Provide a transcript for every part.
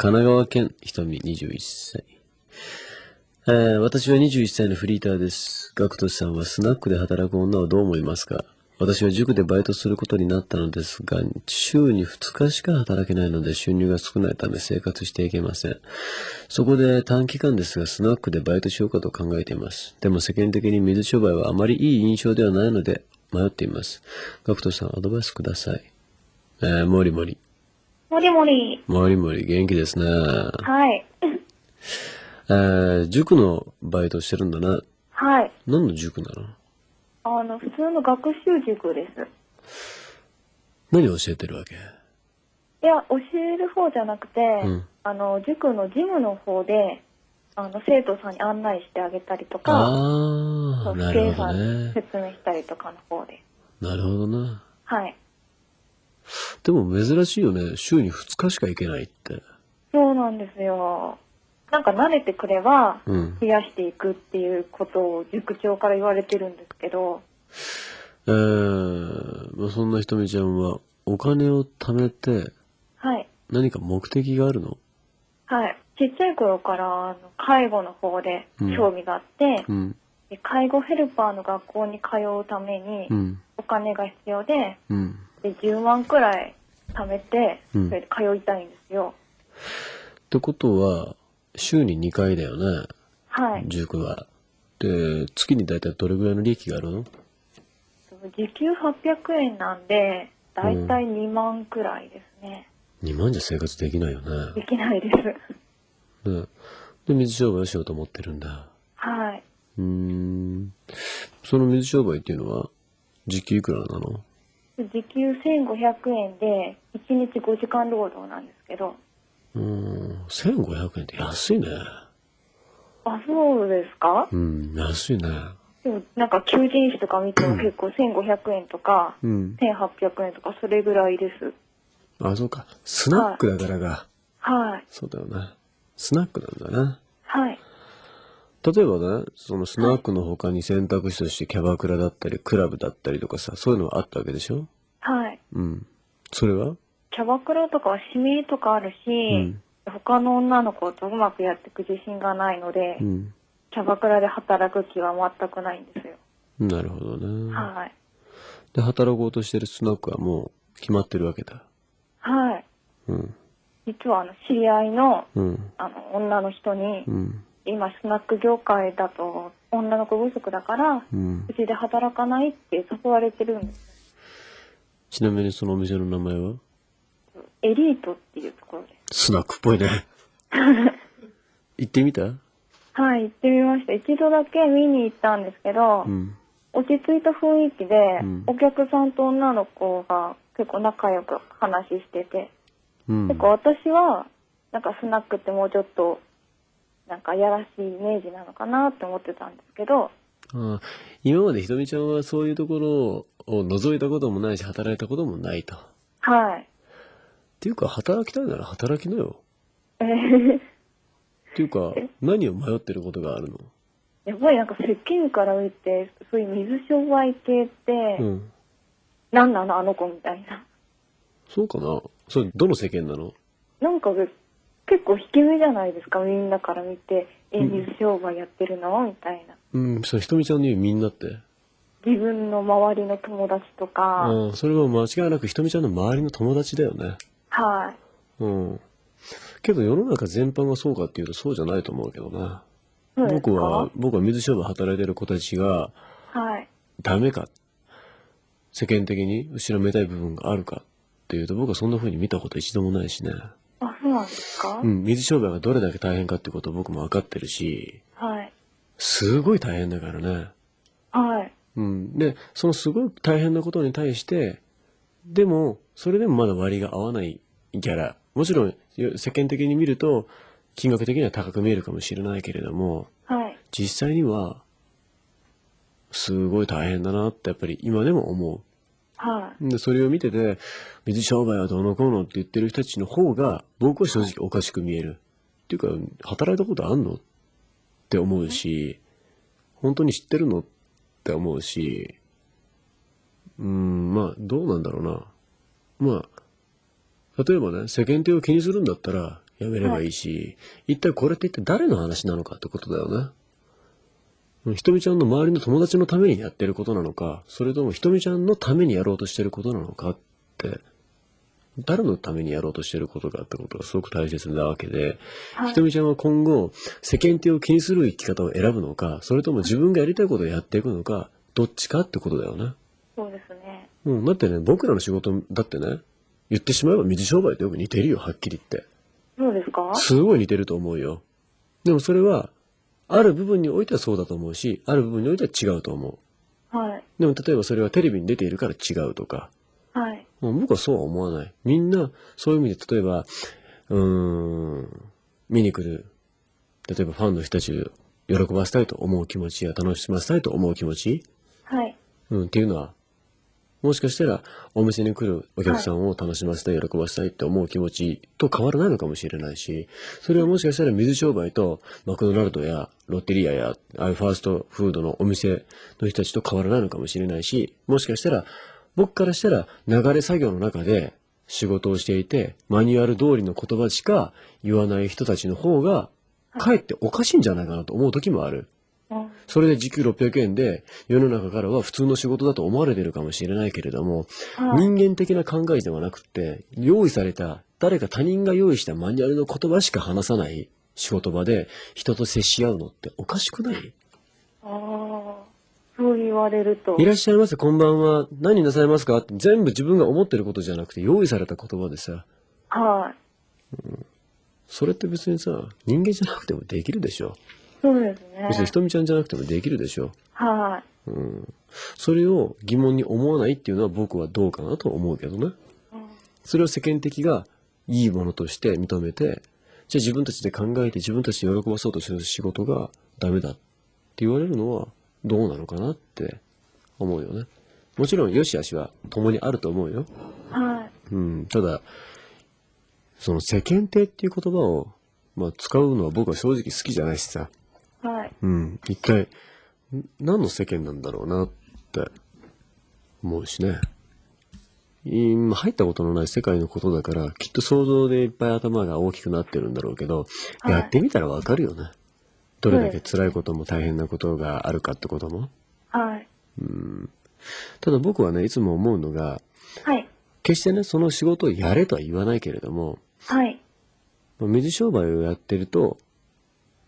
神奈川県瞳21歳。えー、私は21歳のフリーターです。ガクトさんはスナックで働く女はどう思いますか私は塾でバイトすることになったのですが、週に2日しか働けないので収入が少ないため生活していけません。そこで短期間ですがスナックでバイトしようかと考えています。でも世間的に水商売はあまりいい印象ではないので迷っています。ガクトさんアドバイスください。えー、もりもり。もりもり。もりもり、元気ですね。はい。えー、塾のバイトしてるんだね。はい。何の塾なのあの、普通の学習塾です。何教えてるわけいや、教える方じゃなくて、うん、あの、塾の事務の方で、あの、生徒さんに案内してあげたりとか、ああ、なるほど、ね、説明したりとかの方で。なるほどな。はい。でも珍しいよね。週に2日しか行けないって。そうなんですよ。なんか慣れてくれば、増やしていくっていうことを塾長から言われてるんですけど。うん、えー、まあ、そんなひとみちゃんは、お金を貯めて、はい。何か目的があるのはい。ちっちゃい頃から、あの、介護の方で興味があって、うん、で介護ヘルパーの学校に通うために、お金が必要で、うん、で、10万くらい貯めて、それで通いたいんですよ。ってことは、週に2回だよね。はい。塾は。で、月に大体どれぐらいの利益があるの時給800円なんで、大体2万くらいですね。うん、2万じゃ生活できないよね。できないです。で、水商売をしようと思ってるんだ。はい。うん。その水商売っていうのは、時給いくらなの時給1500円で1日5時間労働なんですけどうん1500円って安いねあそうですかうん安いねでもなんか求人誌とか見ても結構1500円とか、1800円とかそれぐらいですあそうかスナックだからがはい、そうだよねスナックなんだねはい例えばね、そのスナックの他に選択肢としてキャバクラだったり、クラブだったりとかさ、そういうのはあったわけでしょはい。うん。それはキャバクラとかは指名とかあるし、うん他の女の子とうまくやっていく自信がないので、うん。キャバクラで働く気は全くないんですよ。なるほどね。はい。で、働こうとしてるスナックはもう決まってるわけだ。はい。うん。実はあの知り合いのうん。あの女の人に、うん。今スナック業界だと女の子不足だから、うん、うちで働かないって誘われてるんですちなみにそのお店の名前はエリートっていうところですスナックっぽいね 行ってみたはい行ってみました一度だけ見に行ったんですけど、うん、落ち着いた雰囲気で、うん、お客さんと女の子が結構仲良く話してて、うん、結構私はなんかスナックってもうちょっとなんかいやらしいイメージなのかなって思ってたんですけど。あ今までひとみちゃんはそういうところを覗いたこともないし、働いたこともないと。はい。っていうか、働きたいなら働きなよ。っていうか、何を迷ってることがあるのやっぱりなんか石鹸から見て、そういう水商売系って、うん、何なのあの子みたいな。そうかなそれ、どの世間なのなんか結構引き目じゃないですかみんなから見てえ水商売やってるのみたいなうんそれひとみちゃんの言うみんなって自分の周りの友達とかうんそれは間違いなくひとみちゃんの周りの友達だよねはいうんけど世の中全般がそうかっていうとそうじゃないと思うけどな僕は僕は水商売働いてる子たちが、はい、ダメか世間的に後ろめたい部分があるかっていうと僕はそんなふうに見たこと一度もないしね。なんですか、うん、水商売がどれだけ大変かってことを僕も分かってるし、はい。すごい大変だからね。はい。うん。で、そのすごい大変なことに対して、でも、それでもまだ割が合わないギャラ。もちろん、世間的に見ると、金額的には高く見えるかもしれないけれども、はい。実際には、すごい大変だなってやっぱり今でも思う。はい。で、それを見てて、水商売はどうのこうのって言ってる人たちの方が、僕は正直おかしく見える。っていうか、働いたことあんのって思うし、本当に知ってるのって思うし、うん、まあ、どうなんだろうな。まあ、例えばね、世間体を気にするんだったら、やめればいいし、はい、一体これって一体誰の話なのかってことだよね。ひとみちゃんの周りの友達のためにやってることなのか、それともひとみちゃんのためにやろうとしてることなのかって、誰のためにやろうとしてることかってことがすごく大切なわけで、はい、ひとみちゃんは今後、世間体を気にする生き方を選ぶのか、それとも自分がやりたいことをやっていくのか、どっちかってことだよね。そうですね。うん、だってね、僕らの仕事だってね、言ってしまえば水商売とよく似てるよ、はっきり言って。そうですかすごい似てると思うよ。でもそれは、ある部分においてはそうだと思うし、ある部分においては違うと思う。はい。でも例えばそれはテレビに出ているから違うとか。はい。もう僕はそうは思わない。みんな、そういう意味で例えば、うーん、見に来る、例えばファンの人たちを喜ばせたいと思う気持ちや楽しませたいと思う気持ち。はい。うん、っていうのはもしかしたら、お店に来るお客さんを楽しませたい、喜ばせたいって思う気持ちと変わらないのかもしれないし、それはもしかしたら水商売とマクドナルドやロッテリアや、あファーストフードのお店の人たちと変わらないのかもしれないし、もしかしたら、僕からしたら流れ作業の中で仕事をしていて、マニュアル通りの言葉しか言わない人たちの方が、かえっておかしいんじゃないかなと思う時もある。それで時給600円で、世の中からは普通の仕事だと思われてるかもしれないけれども、人間的な考えではなくて、用意された、誰か他人が用意したマニュアルの言葉しか話さない仕事場で、人と接し合うのっておかしくないああ、そう言われると。いらっしゃいませ、こんばんは。何なさいますかって全部自分が思ってることじゃなくて、用意された言葉でさ。はい、うん。それって別にさ、人間じゃなくてもできるでしょ。そうですね。別にひとみちゃんじゃなくてもできるでしょ。はい。うん。それを疑問に思わないっていうのは僕はどうかなと思うけどね。うん、それを世間的がいいものとして認めて、じゃあ自分たちで考えて自分たちで喜ばそうとする仕事がダメだって言われるのはどうなのかなって思うよね。もちろん良し悪しは共にあると思うよ。はい。うん。ただ、その世間体っていう言葉を、まあ、使うのは僕は正直好きじゃないしさ。。うん。一体、何の世間なんだろうなって思うしね。入ったことのない世界のことだから、きっと想像でいっぱい頭が大きくなってるんだろうけど、はい、やってみたらわかるよね。どれだけ辛いことも大変なことがあるかってことも。はい。うん。ただ僕はね、いつも思うのが、はい。決してね、その仕事をやれとは言わないけれども、はい。水商売をやってると、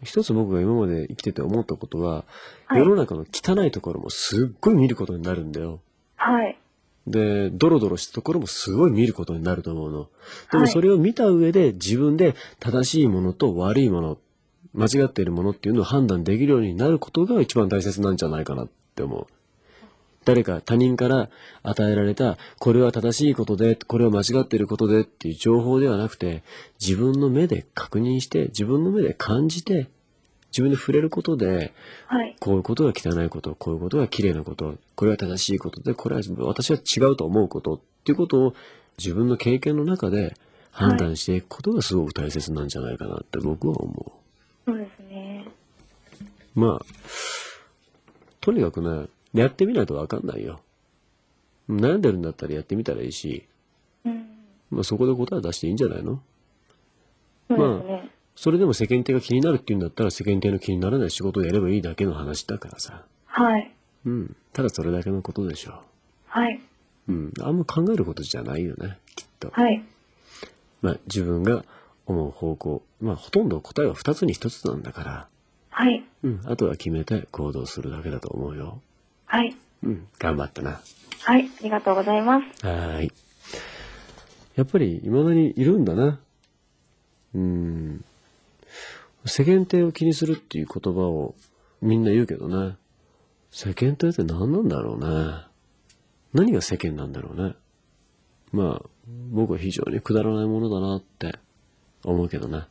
一つ僕が今まで生きてて思ったことは、はい、世の中の汚いところもすっごい見ることになるんだよ。はい。で、ドロドロしたところもすごい見ることになると思うの。でもそれを見た上で自分で正しいものと悪いもの、間違っているものっていうのを判断できるようになることが一番大切なんじゃないかなって思う。誰か他人から与えられた、これは正しいことで、これは間違っていることでっていう情報ではなくて、自分の目で確認して、自分の目で感じて、自分で触れることで、はい、こういうことが汚いこと、こういうことが綺麗なこと、これは正しいことで、これは私は違うと思うことっていうことを自分の経験の中で判断していくことがすごく大切なんじゃないかなって僕は思う。そうですね。まあ、とにかくね、やってみないとわかんないよ。悩んでるんだったらやってみたらいいし、まあ、そこで答え出していいんじゃないの、ね、まあ、それでも世間体が気になるっていうんだったら世間体の気にならない仕事をやればいいだけの話だからさ。はい。うん。ただそれだけのことでしょう。はい。うん。あんま考えることじゃないよね、きっと。はい。まあ、自分が思う方向。まあ、ほとんど答えは2つに1つなんだから。はい。うん。あとは決めて行動するだけだと思うよ。はい。うん、頑張ったな。はい、ありがとうございます。はい。やっぱり未だにいるんだな。うん。世間体を気にするっていう言葉をみんな言うけどな。世間体って何なんだろうな。何が世間なんだろうね。まあ、僕は非常にくだらないものだなって思うけどな。